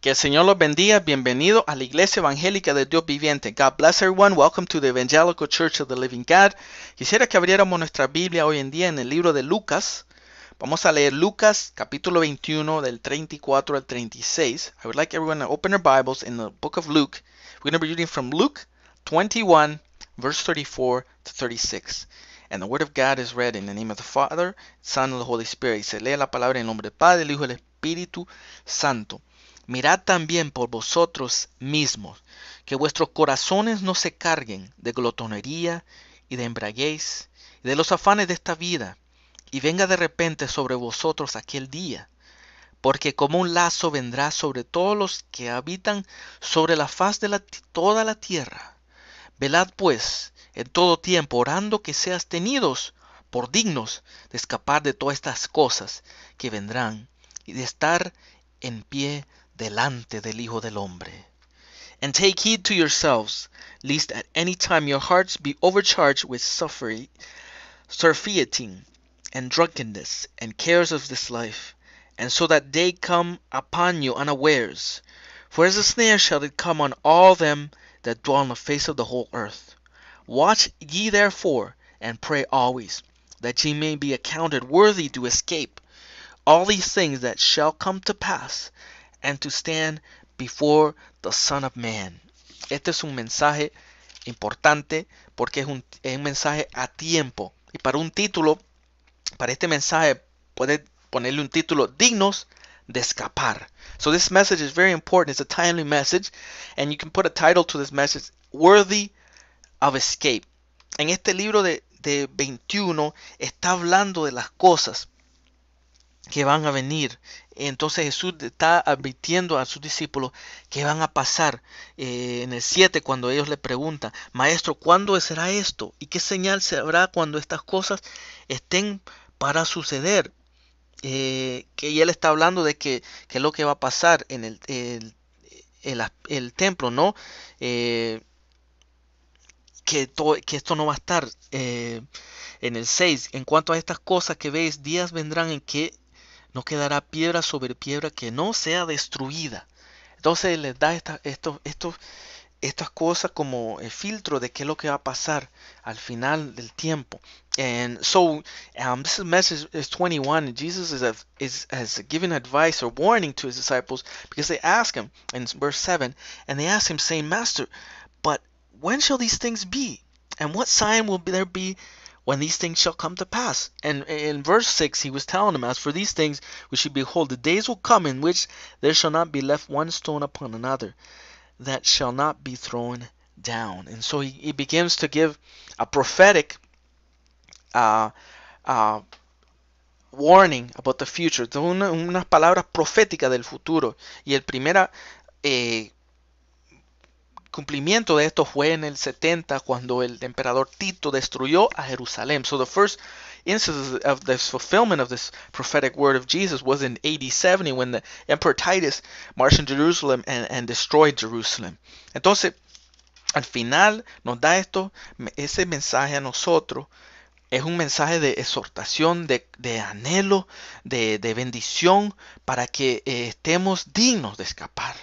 Que el Señor los bendiga. Bienvenido a la Iglesia Evangélica de Dios Viviente. God bless everyone. Welcome to the Evangelical Church of the Living God. Quisiera que abriéramos nuestra Biblia hoy en día en el libro de Lucas. Vamos a leer Lucas capítulo 21 del 34 al 36. I would like everyone to open their Bibles in the book of Luke. We're going to be reading from Luke 21 verse 34 to 36. And the word of God is read in the name of the Father, Son, and the Holy Spirit. se lee la palabra en nombre del Padre, el Hijo y el Espíritu Santo mirad también por vosotros mismos, que vuestros corazones no se carguen de glotonería y de embraguez y de los afanes de esta vida, y venga de repente sobre vosotros aquel día, porque como un lazo vendrá sobre todos los que habitan sobre la faz de toda la tierra. Velad pues en todo tiempo, orando que seas tenidos por dignos de escapar de todas estas cosas que vendrán y de estar en pie delante del Hijo del Hombre. And take heed to yourselves, lest at any time your hearts be overcharged with suffering, surfeiting, and drunkenness, and cares of this life, and so that they come upon you unawares. For as a snare shall it come on all them that dwell on the face of the whole earth. Watch ye therefore, and pray always, that ye may be accounted worthy to escape all these things that shall come to pass, and to stand before the Son of Man. Este es un mensaje importante porque es un, es un mensaje a tiempo. Y para un título, para este mensaje, puede ponerle un título dignos de escapar. So this message is very important. It's a timely message, and you can put a title to this message, worthy of escape. En este libro de, de 21 está hablando de las cosas que van a venir. Entonces Jesús está advirtiendo a sus discípulos que van a pasar eh, en el 7 cuando ellos le preguntan, Maestro, ¿cuándo será esto? ¿Y qué señal se habrá cuando estas cosas estén para suceder? Eh, que él está hablando de que, lo que va a pasar en el, el, templo, ¿no? Eh, que, que, esto no va a estar eh, en el 6. En cuanto a estas cosas que veis, días vendrán en que no quedará piedra sobre piedra que no sea destruida. Entonces les da esta, estos, estos, estas cosas como el filtro de qué es lo que va a pasar al final del tiempo. And so, um, this message is 21. Jesus is, a, is has given advice or warning to his disciples because they ask him in verse 7, and they ask him, saying, Master, but when shall these things be? And what sign will there be when these things shall come to pass. And in verse 6, he was telling them, As for these things we should behold, the days will come in which there shall not be left one stone upon another that shall not be thrown down. And so he, he begins to give a prophetic uh, uh, warning about the future, una palabra profética del futuro. Y el primera. Eh, cumplimiento de esto fue en el 70 cuando el emperador Tito destruyó a Jerusalén. So the first instance of the fulfillment of this prophetic word of Jesus was in AD 70 when the emperor Titus marched in Jerusalem and, and destroyed Jerusalem. Entonces, al final nos da esto, ese mensaje a nosotros es un mensaje de exhortación, de, de anhelo, de, de, bendición, para que eh, estemos dignos de escapar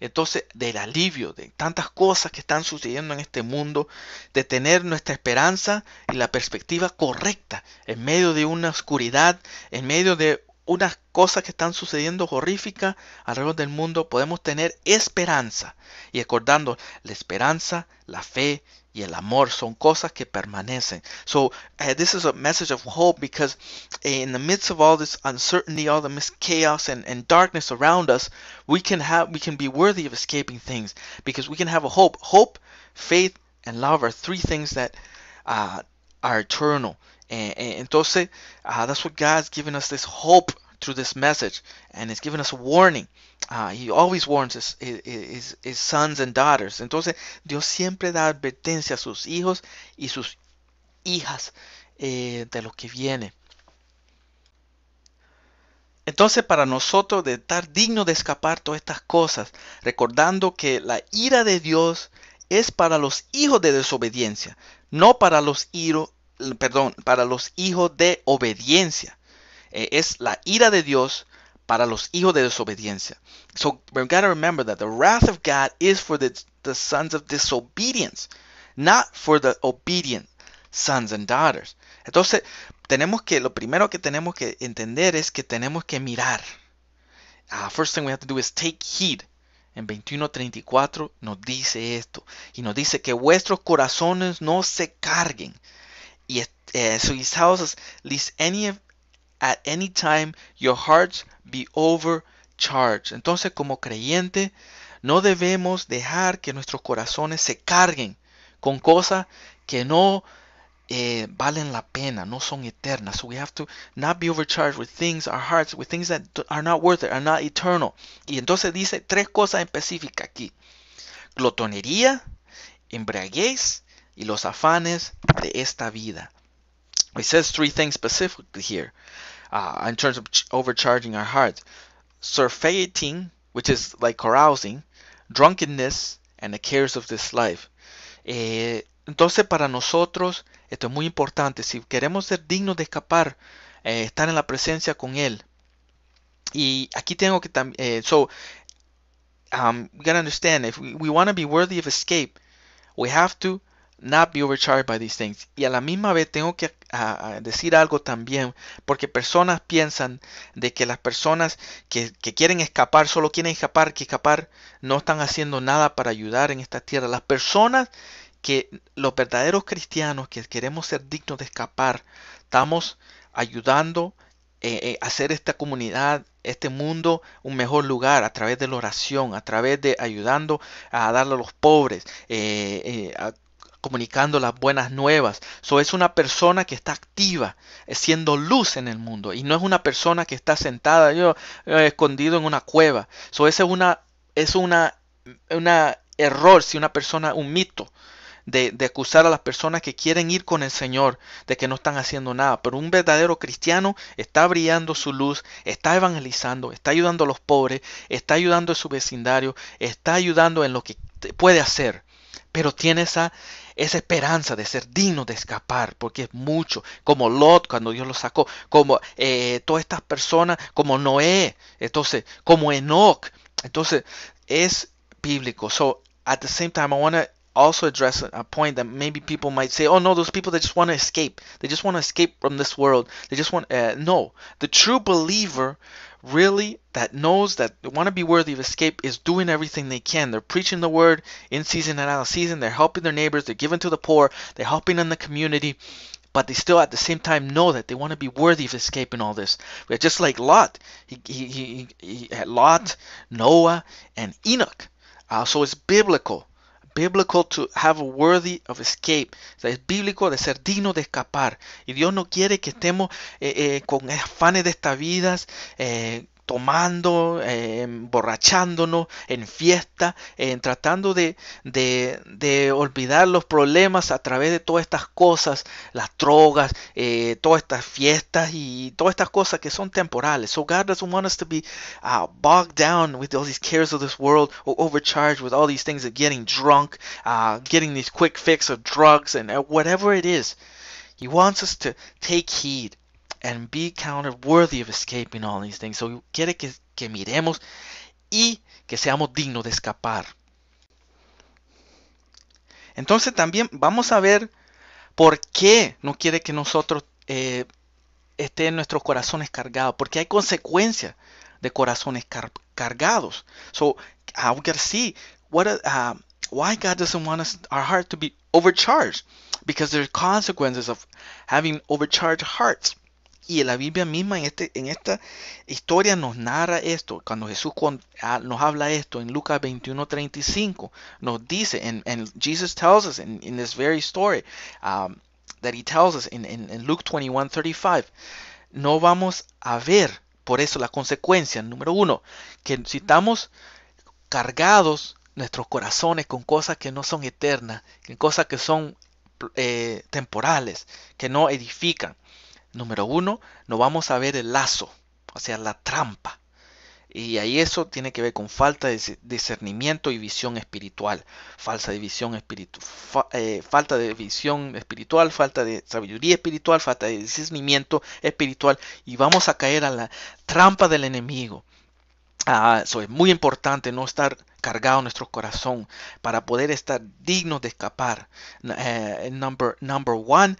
entonces del alivio de tantas cosas que están sucediendo en este mundo, de tener nuestra esperanza y la perspectiva correcta en medio de una oscuridad, en medio de unas cosas que están sucediendo horríficas alrededor del mundo, podemos tener esperanza. Y acordando, la esperanza, la fe y el amor son cosas que permanecen. So uh, this is a message of hope because in the midst of all this uncertainty, all the chaos and, and darkness around us, we can have we can be worthy of escaping things because we can have a hope. Hope, faith, and love are three things that uh, are eternal. And, eh, and eh, entonces, uh, that's what God's given us this hope through this message and giving us a warning. Ah, he always warns his, his, sons and daughters. Entonces, Dios siempre da advertencia a sus hijos y sus hijas eh, de lo que viene. Entonces, para nosotros de estar digno de escapar todas estas cosas, recordando que la ira de Dios es para los hijos de desobediencia, no para los hijos, perdón, para los hijos de obediencia. Eh, es la ira de Dios para los hijos de desobediencia. So we've got to remember that the wrath of God is for the, the sons of disobedience, not for the obedient sons and daughters. Entonces, tenemos que, lo primero que tenemos que entender es que tenemos que mirar. Uh, first thing we have to do is take heed. En 21.34 nos dice esto. Y nos dice que vuestros corazones no se carguen. Y, eh, so he tells any of at any time your hearts be overcharged. Entonces, como creyente, no debemos dejar que nuestros corazones se carguen con cosas que no eh, valen la pena, no son eternas. So we have to not be overcharged with things, our hearts, with things that are not worth it, are not eternal. Y entonces dice tres cosas específicas aquí. Glotonería, embriaguez y los afanes de esta vida. It says three things specifically here uh, in terms of overcharging our hearts surfeiting, which is like carousing, drunkenness, and the cares of this life. Eh, entonces, para nosotros, esto es muy importante. Si queremos ser dignos de escapar, eh, estar en la presencia con Él. Y aquí tengo que también. Eh, so, um, you gotta understand, if we, we want to be worthy of escape, we have to not be overcharged by these things. Y a la misma vez tengo que decir algo también, porque personas piensan de que las personas que, quieren escapar, solo quieren escapar, que escapar, no están haciendo nada para ayudar en esta tierra. Las personas que, los verdaderos cristianos que queremos ser dignos de escapar, estamos ayudando eh, eh, A hacer esta comunidad, este mundo un mejor lugar a través de la oración, a través de ayudando a darle a los pobres, eh, a comunicando las buenas nuevas. So, es una persona que está activa, siendo luz en el mundo. Y no es una persona que está sentada, yo, escondido en una cueva. So, es una, es una, una error, si una persona, un mito. De, de, acusar a las personas que quieren ir con el Señor de que no están haciendo nada. Pero un verdadero cristiano está brillando su luz, está evangelizando, está ayudando a los pobres, está ayudando a su vecindario, está ayudando en lo que puede hacer. Pero tiene esa, esa esperanza de ser digno de escapar, porque es mucho, como Lot cuando Dios lo sacó, como eh, todas estas personas, como Noé, entonces, como Enoch. Entonces, es bíblico. So, at the same time, I want to also address a point that maybe people might say, oh no, those people they just want to escape. They just want to escape from this world. They just want, eh, no. The true believer really that knows that want to be worthy of escape is doing everything they can. They're preaching the word in season and out of season. They're helping their neighbors. They're giving to the poor. They're helping in the community. But they still at the same time know that they want to be worthy of escaping all this. We're just like Lot. He, he, he, he Lot, Noah, and Enoch. Uh, so it's biblical. to have worthy of escape. es bíblico de ser digno de escapar. Y Dios no quiere que estemos eh, eh, con afanes de estas vidas, eh, tomando, eh, emborrachándonos, en fiesta, eh, tratando de, de, de, olvidar los problemas a través de todas estas cosas, las drogas, eh, todas estas fiestas y todas estas cosas que son temporales. So God doesn't want us to be uh, bogged down with all these cares of this world or overcharged with all these things of getting drunk, uh, getting these quick fix of drugs and uh, whatever it is. He wants us to take heed and be counted worthy of escaping all these things. So quiere que, miremos y que seamos dignos de escapar. Entonces también vamos a ver por qué no quiere que nosotros eh, en nuestros corazones cargados, porque hay consecuencias de corazones cargados. So how we to see what uh, why God doesn't want our heart to be overcharged, because there are consequences of having overcharged hearts. Y la Biblia misma en, este, en esta historia nos narra esto. Cuando Jesús ah, nos habla esto en Lucas 21:35, nos dice, en Jesus tells us in, this very story, um, that he tells us in, Luke 21:35, no vamos a ver, por eso la consecuencia, número uno, que si estamos cargados nuestros corazones con cosas que no son eternas, con cosas que son eh, temporales, que no edifican. Número uno, no vamos a ver el lazo, o sea, la trampa. Y ahí eso tiene que ver con falta de discernimiento y visión espiritual. Falsa visión eh, falta de visión espiritual, falta de sabiduría espiritual, falta de discernimiento espiritual. Y vamos a caer a la trampa del enemigo. Ah, eso es muy importante no estar cargado nuestro corazón para poder estar dignos de escapar. Eh, number, number one,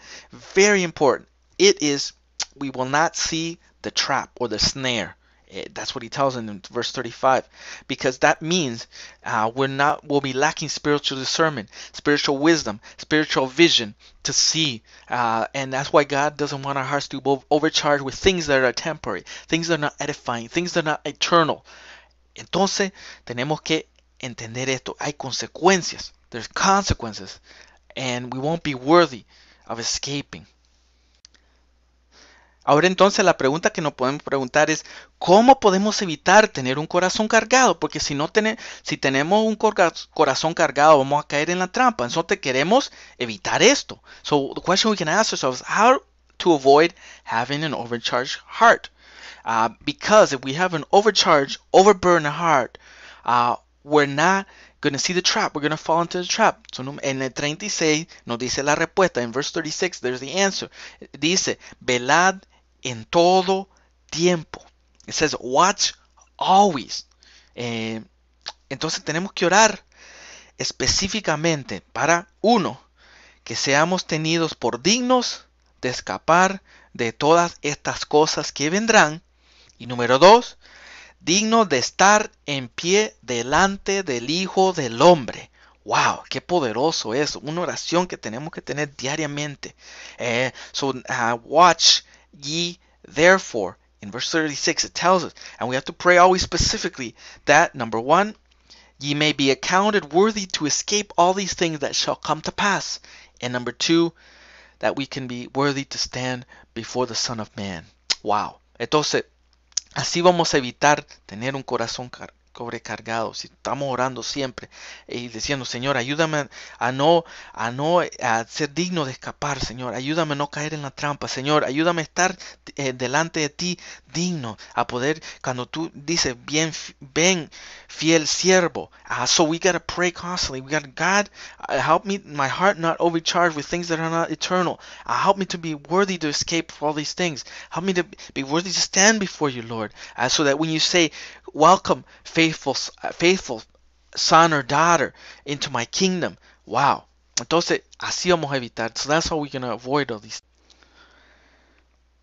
very important. it is we will not see the trap or the snare. Eh, that's what he tells in verse 35, because that means uh, we're not will be lacking spiritual discernment, spiritual wisdom, spiritual vision to see, uh, and that's why God doesn't want our hearts to be overcharged with things that are temporary, things that are not edifying, things that are not eternal. Entonces tenemos que entender esto. Hay consecuencias. There's consequences, and we won't be worthy of escaping. Ahora entonces la pregunta que nos podemos preguntar es, ¿cómo podemos evitar tener un corazón cargado? Porque si no si tenemos un corazón cargado, vamos a caer en la trampa. Entonces queremos evitar esto. So the question we can ask ourselves is how to avoid having an overcharged heart. Uh, because if we have an overcharged, overburdened heart, uh, we're not going to see the trap. We're going to fall into the trap. So, en el 36 nos dice la respuesta. en verse 36, there's the answer. Dice, velad en todo tiempo. It says, watch always. Eh, entonces tenemos que orar específicamente para uno, que seamos tenidos por dignos de escapar de todas estas cosas que vendrán. Y número dos, dignos de estar en pie delante del Hijo del Hombre. Wow, qué poderoso eso. Una oración que tenemos que tener diariamente. Eh, so, uh, watch ye therefore. In verse 36, it tells us, and we have to pray always specifically that number one, ye may be accounted worthy to escape all these things that shall come to pass. And number two, that we can be worthy to stand before the Son of Man. Wow. Entonces, así vamos a evitar tener un corazón sobrecargados, si estamos orando siempre y diciendo, Señor, ayúdame a no, a no a ser digno de escapar, Señor, ayúdame a no caer en la trampa, Señor, ayúdame a estar eh, delante de ti digno, a poder, cuando tú dices, bien, ven, fiel siervo. Ah, so we gotta pray constantly. We gotta, God, help me, my heart not overcharged with things that are not eternal. Ah, help me to be worthy to escape all these things. Help me to be worthy to stand before you, Lord, ah, so that when you say, Welcome, faithful, faithful son or daughter, into my kingdom. Wow. Entonces, así vamos a evitar. So that's how we're going to avoid all these.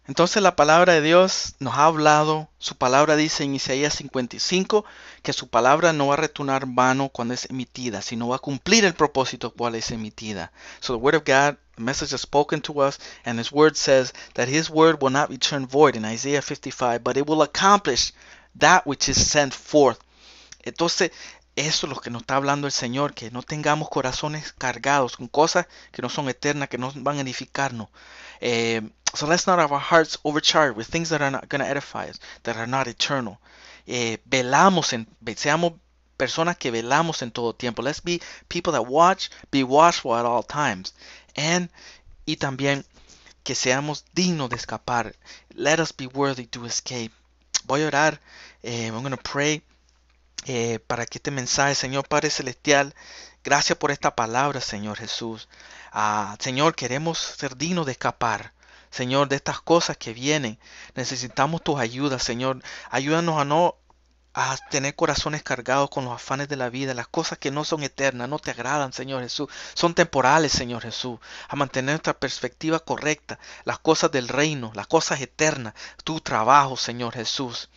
Entonces la palabra de Dios nos ha hablado, su palabra dice en Isaías 55 que su palabra no va a retornar vano cuando es emitida, sino va a cumplir el propósito cual es emitida. So the word of God, the message has spoken to us, and his word says that his word will not return void in Isaiah 55, but it will accomplish that which is sent forth. Entonces, eso es lo que nos está hablando el Señor, que no tengamos corazones cargados con cosas que no son eternas, que no van a edificarnos. Eh, so let's not have our hearts overcharged with things that are not going to edify us, that are not eternal. Eh, velamos, en, seamos personas que velamos en todo tiempo. Let's be people that watch, be watchful at all times. And, y también que seamos dignos de escapar. Let us be worthy to escape voy a orar. Eh, I'm going to pray eh, para que este mensaje, Señor Padre Celestial, gracias por esta palabra, Señor Jesús. Ah, Señor, queremos ser dignos de escapar. Señor, de estas cosas que vienen. Necesitamos tu ayuda, Señor. Ayúdanos a no a tener corazones cargados con los afanes de la vida, las cosas que no son eternas, no te agradan, Señor Jesús, son temporales, Señor Jesús, a mantener nuestra perspectiva correcta, las cosas del reino, las cosas eternas, tu trabajo, Señor Jesús.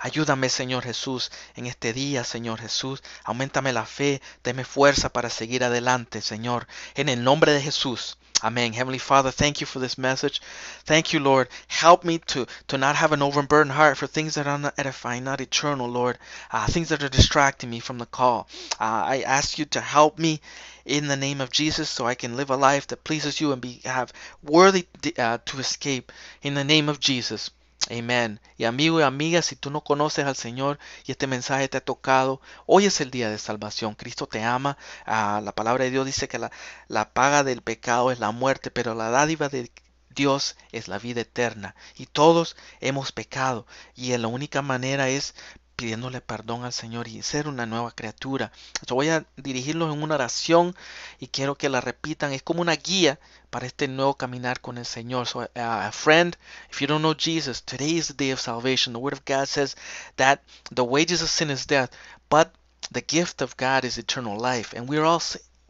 Ayúdame, Señor Jesús, en este día, Señor Jesús, aumentame la fe, deme fuerza para seguir adelante, Señor, en el nombre de Jesús. Amen. Heavenly Father, thank you for this message. Thank you, Lord. Help me to, to not have an overburdened heart for things that are not edifying, not eternal, Lord. Uh, things that are distracting me from the call. Uh, I ask you to help me in the name of Jesus so I can live a life that pleases you and be have worthy uh, to escape in the name of Jesus. Amén. Y amigo y amiga, si tú no conoces al Señor y este mensaje te ha tocado, hoy es el día de salvación. Cristo te ama. Ah, la palabra de Dios dice que la, la paga del pecado es la muerte, pero la dádiva de Dios es la vida eterna. Y todos hemos pecado. Y la única manera es pidiéndole perdón al Señor y ser una nueva criatura. Yo voy a dirigirlos en una oración y quiero que la repitan. Es como una guía para este nuevo caminar con el Señor. So, uh, friend, if you don't know Jesus, today is the day of salvation. The Word of God says that the wages of sin is death, but the gift of God is eternal life. And we're all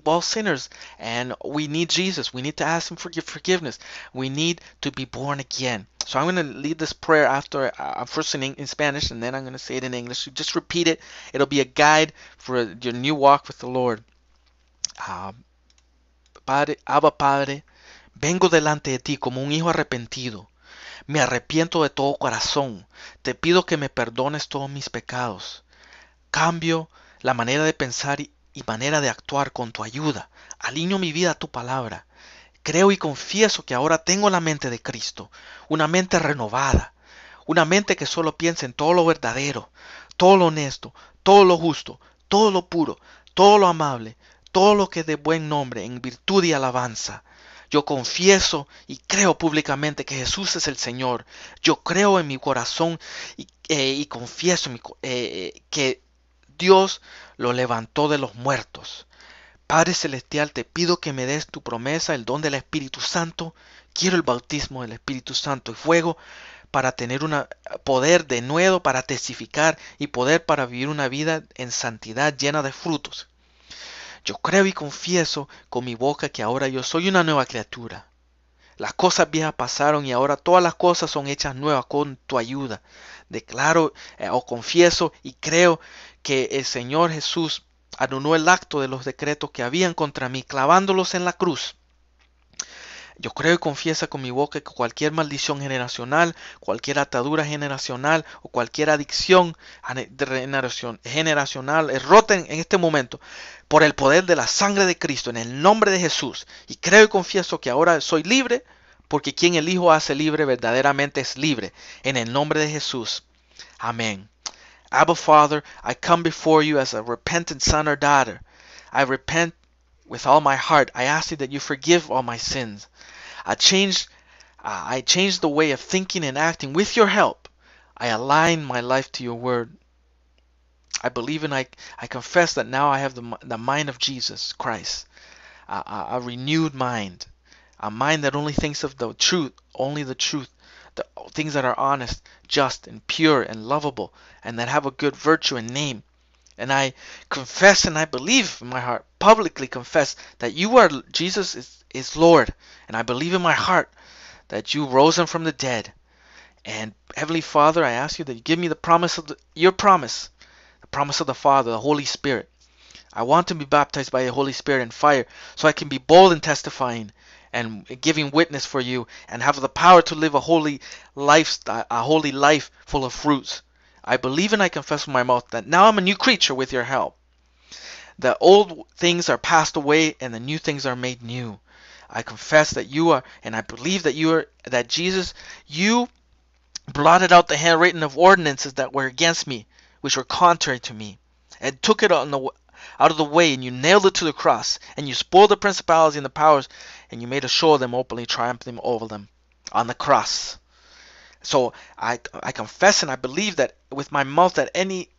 all sinners and we need Jesus. We need to ask Him for forgiveness. We need to be born again. So I'm going to lead this prayer after I'm uh, first in, in Spanish and then I'm going to say it in English. You just repeat it. It'll be a guide for your new walk with the Lord. Um, Padre, Abba Padre, vengo delante de ti como un hijo arrepentido. Me arrepiento de todo corazón. Te pido que me perdones todos mis pecados. Cambio la manera de pensar y y manera de actuar con tu ayuda. Alineo mi vida a tu palabra. Creo y confieso que ahora tengo la mente de Cristo, una mente renovada, una mente que solo piensa en todo lo verdadero, todo lo honesto, todo lo justo, todo lo puro, todo lo amable, todo lo que de buen nombre, en virtud y alabanza. Yo confieso y creo públicamente que Jesús es el Señor. Yo creo en mi corazón y, eh, confieso eh, eh, que Dios lo levantó de los muertos. Padre Celestial, te pido que me des tu promesa, el don del Espíritu Santo. Quiero el bautismo del Espíritu Santo y fuego para tener un poder de nuevo, para testificar y poder para vivir una vida en santidad llena de frutos. Yo creo y confieso con mi boca que ahora yo soy una nueva criatura. Las cosas viejas pasaron y ahora todas las cosas son hechas nuevas con tu ayuda. Declaro eh, o confieso y creo que el Señor Jesús anuló el acto de los decretos que habían contra mí, clavándolos en la cruz. Yo creo y confiesa con mi boca que cualquier maldición generacional, cualquier atadura generacional o cualquier adicción generacional es eh, rota en, este momento por el poder de la sangre de Cristo, en el nombre de Jesús. Y creo y confieso que ahora soy libre porque quien el Hijo hace libre verdaderamente es libre, en el nombre de Jesús. Amén. Abba Father, I come before you as a repentant son or daughter. I repent with all my heart. I ask you that you forgive all my sins. I changed uh, I changed the way of thinking and acting with your help. I aligned my life to your word. I believe and I, I confess that now I have the, the mind of Jesus Christ, a, a renewed mind, a mind that only thinks of the truth, only the truth, the things that are honest, just, and pure, and lovable, and that have a good virtue and name and I confess and I believe in my heart, publicly confess that you are Jesus is, is Lord, and I believe in my heart that you rose him from the dead. And Heavenly Father, I ask you that you give me the promise of the, your promise, the promise of the Father, the Holy Spirit. I want to be baptized by the Holy Spirit and fire so I can be bold in testifying and giving witness for you and have the power to live a holy lifestyle, a holy life full of fruits. I believe and I confess with my mouth that now I'm a new creature with your help. The old things are passed away and the new things are made new. I confess that you are, and I believe that you are, that Jesus, you blotted out the handwriting of ordinances that were against me, which were contrary to me, and took it on the, out of the way, and you nailed it to the cross, and you spoiled the principalities and the powers, and you made a show of them openly, triumphing over them on the cross. So I, I confess and I believe that with my mouth that any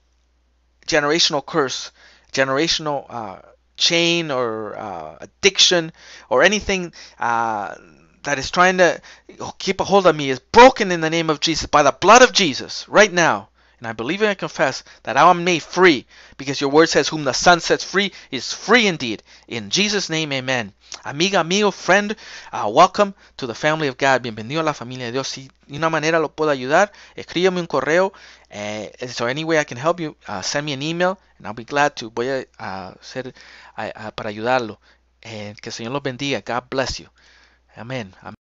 generational curse, generational uh, chain or uh, addiction or anything uh, that is trying to keep a hold of me is broken in the name of Jesus by the blood of Jesus right now. And I believe and I confess that I am made free because your word says, Whom the Son sets free is free indeed. In Jesus' name, amen. Amiga, amigo, friend, uh, welcome to the family of God. Bienvenido a la familia de Dios. Si de una manera lo puedo ayudar, escríbeme un correo. Uh, eh, so, any way I can help you, uh, send me an email and I'll be glad to. Voy a hacer uh, para ayudarlo. Eh, que el Señor los bendiga. God bless you. Amén.